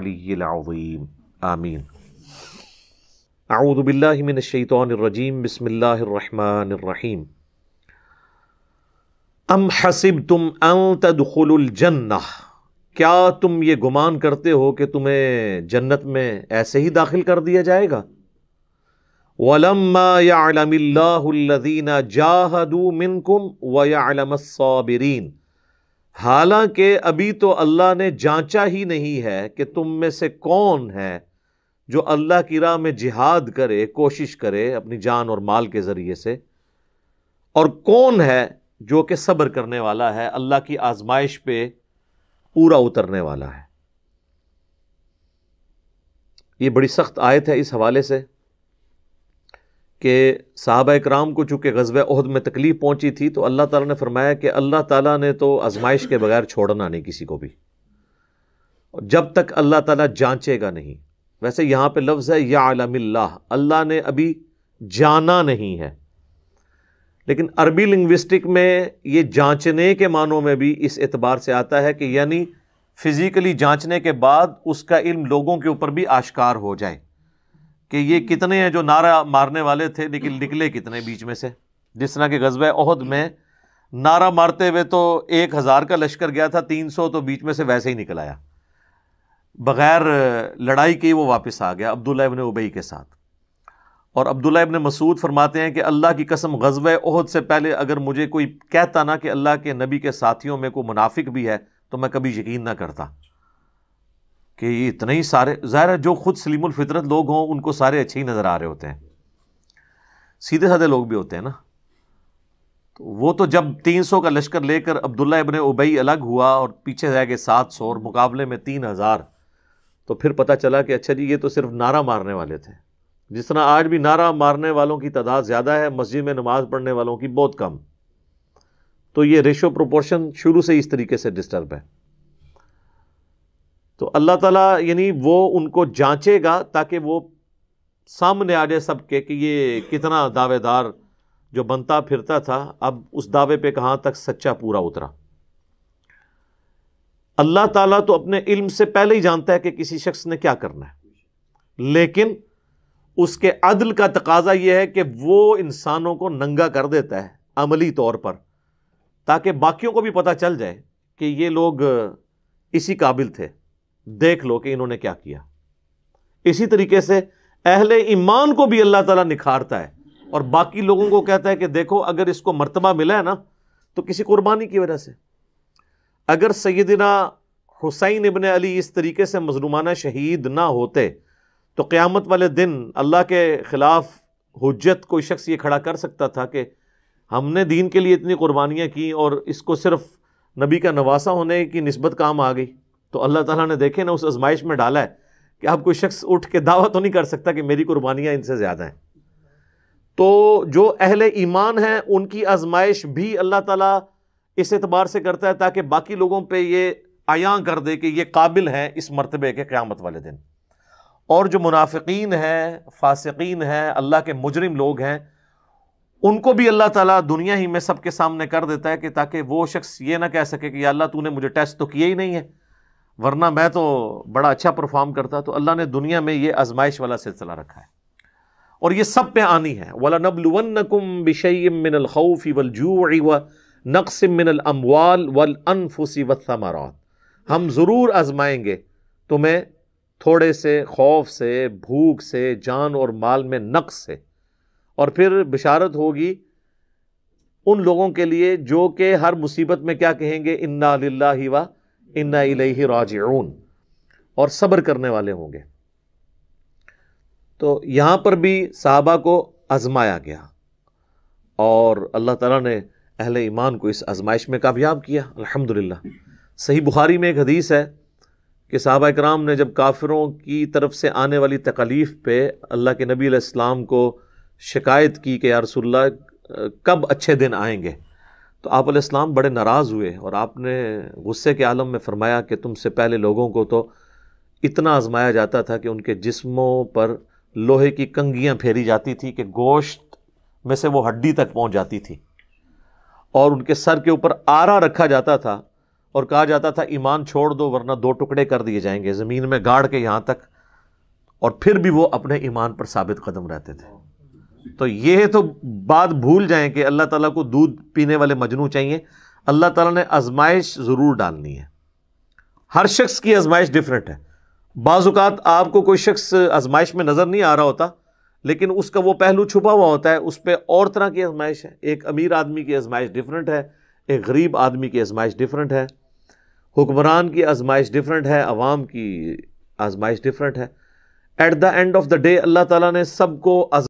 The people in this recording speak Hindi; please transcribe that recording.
العلي العظيم آمين أعوذ بالله من الشيطان الرجيم بسم الله الرحمن الرحيم أم حسبتم أن تدخلوا الجنة क्या तुम ये गुमान करते हो कि तुम्हें जन्नत में ऐसे ही दाखिल कर दिया जाएगा वलम्मा यालमीन जाहदू मिनकुम व यालमसाबरीन हालांकि अभी तो अल्लाह ने जांचा ही नहीं है कि तुम में से कौन है जो अल्लाह की राह में जिहाद करे कोशिश करे अपनी जान और माल के ज़रिए से और कौन है जो कि सब्र करने वाला है अल्लाह की आजमाइश पे पूरा उतरने वाला है ये बड़ी सख्त आयत है इस हवाले से कि साहब कराम को चूँकि गजब में तकलीफ़ पहुँची थी तो अल्लाह ताला ने फरमाया कि अल्लाह ताला ने तो आजमाइश के बगैर छोड़ना नहीं किसी को भी और जब तक अल्लाह ताला जाँचेगा नहीं वैसे यहाँ पर लफ्ज़ है या आलमिल्ला अल्लाह ने अभी जाना नहीं है लेकिन अरबी लिंग्विस्टिक में ये जाँचने के मानों में भी इस एतबार से आता है कि यानी फ़िज़िकली जाँचने के बाद उसका इल्म लोगों के ऊपर भी आश्कार हो जाए कि ये कितने हैं जो नारा मारने वाले थे निकल निकले कितने बीच में से जिस तरह के गजब अहद में नारा मारते हुए तो एक हज़ार का लश्कर गया था तीन सौ तो बीच में से वैसे ही निकल आया बग़ैर लड़ाई की वो वापस आ गया अब्दुल्ला इबन उबई के साथ और अब्दुल्ला इबन मसूद फरमाते हैं कि अल्लाह की कसम गजब अहद से पहले अगर मुझे कोई कहता ना कि अल्लाह के नबी के साथियों में कोई मुनाफिक भी है तो मैं कभी यकीन ना करता कि ये इतने ही सारे ज़ाहिर जो खुद सलीमुल फितरत लोग हों उनको सारे अच्छे ही नज़र आ रहे होते हैं सीधे साधे लोग भी होते हैं ना तो वो तो जब 300 का लश्कर लेकर अब्दुल्ला इबन उबई अलग हुआ और पीछे रह गए सौ और मुकाबले में तीन हज़ार तो फिर पता चला कि अच्छा जी ये तो सिर्फ नारा मारने वाले थे जिस तरह आज भी नारा मारने वालों की तादाद ज़्यादा है मस्जिद में नमाज़ पढ़ने वालों की बहुत कम तो ये रेशो प्रोपोर्शन शुरू से इस तरीके से डिस्टर्ब है तो अल्लाह ताला यानी वो उनको जांचेगा ताकि वो सामने आ जाए सबके कि ये कितना दावेदार जो बनता फिरता था अब उस दावे पे कहाँ तक सच्चा पूरा उतरा अल्लाह ताला तो अपने इल्म से पहले ही जानता है कि किसी शख्स ने क्या करना है लेकिन उसके अदल का तकाजा यह है कि वो इंसानों को नंगा कर देता है अमली तौर पर ताकि बाकियों को भी पता चल जाए कि ये लोग इसी काबिल थे देख लो कि इन्होंने क्या किया इसी तरीके से अहले ईमान को भी अल्लाह ताला निखारता है और बाकी लोगों को कहता है कि देखो अगर इसको मर्तबा मिला है ना तो किसी कुर्बानी की वजह से अगर सैदिना हुसैन इबन अली इस तरीके से मजलूमाना शहीद ना होते तो क़्यामत वाले दिन अल्लाह के ख़िलाफ़ हजत कोई शख्स ये खड़ा कर सकता था कि हमने दीन के लिए इतनी कुर्बानियाँ की और इसको सिर्फ नबी का नवासा होने की नस्बत काम आ गई तो अल्लाह ताला ने देखे ना उस आजमाइश में डाला है कि अब कोई शख्स उठ के दावा तो नहीं कर सकता कि मेरी कुर्बानियाँ इनसे ज़्यादा हैं तो जो अहल ईमान हैं उनकी आजमाइश भी अल्लाह ताला इस एतबार से करता है ताकि बाकी लोगों पे ये आया कर दे कि ये काबिल हैं इस मरतबे के क़्यामत वाले दिन और जो मुनाफिकीन हैं फासिकीन हैं अल्लाह के मुजरिम लोग हैं उनको भी अल्लाह ताला दुनिया ही में सबके सामने कर देता है कि ताकि वो शख्स ये ना कह सके कि अल्लाह तूने मुझे टेस्ट तो किया ही नहीं है वरना मैं तो बड़ा अच्छा परफॉर्म करता तो अल्लाह ने दुनिया में ये आजमाइश वाला सिलसिला रखा है और ये सब पे आनी है वाला नबलवनकुम बिशम मिनल खौफ़ी वल जूई व नक्स मिनल अमवाल वल अनफुसी वतमारात हम ज़रूर आजमाएंगे तुम्हें तो थोड़े से खौफ से भूख से जान और माल में नक्स से और फिर बिशारत होगी उन लोगों के लिए जो कि हर मुसीबत में क्या कहेंगे इन्ना लाही व इन्ना इलेहि राजून और सब्र करने वाले होंगे तो यहाँ पर भी साहबा को आजमाया गया और अल्लाह ताला ने अहले ईमान को इस आजमाइश में कामयाब किया अल्हम्दुलिल्लाह सही बुखारी में एक हदीस है कि साहबा कराम ने जब काफिरों की तरफ से आने वाली तकलीफ़ पे अल्लाह के नबी इस्लाम को शिकायत की कि यारसोल्ला कब अच्छे दिन आएंगे तो आप इस्लाम बड़े नाराज़ हुए और आपने गुस्से के आलम में फरमाया कि तुमसे पहले लोगों को तो इतना आजमाया जाता था कि उनके जिस्मों पर लोहे की कंगियाँ फेरी जाती थी कि गोश्त में से वो हड्डी तक पहुँच जाती थी और उनके सर के ऊपर आरा रखा जाता था और कहा जाता था ईमान छोड़ दो वरना दो टुकड़े कर दिए जाएंगे ज़मीन में गाड़ के यहाँ तक और फिर भी वो अपने ईमान पर साबित कदम रहते थे तो ये तो बात भूल जाएं कि अल्लाह ताला को दूध पीने वाले मजनू चाहिए अल्लाह ताला ने आजमाइश ज़रूर डालनी है हर शख्स की आजमाइश डिफरेंट है बाज़ात आपको कोई शख्स आजमाइश में नज़र नहीं आ रहा होता लेकिन उसका वो पहलू छुपा हुआ होता है उस पर और तरह की आजमाइश है एक अमीर आदमी की आजमाइश डिफरेंट है एक गरीब आदमी की आजमाइश डिफरेंट है हुक्मरान की आजमाइश डिफरेंट है आवाम की आजमाइश डिफरेंट है at the end of the day अल्लाह ताला ने सबको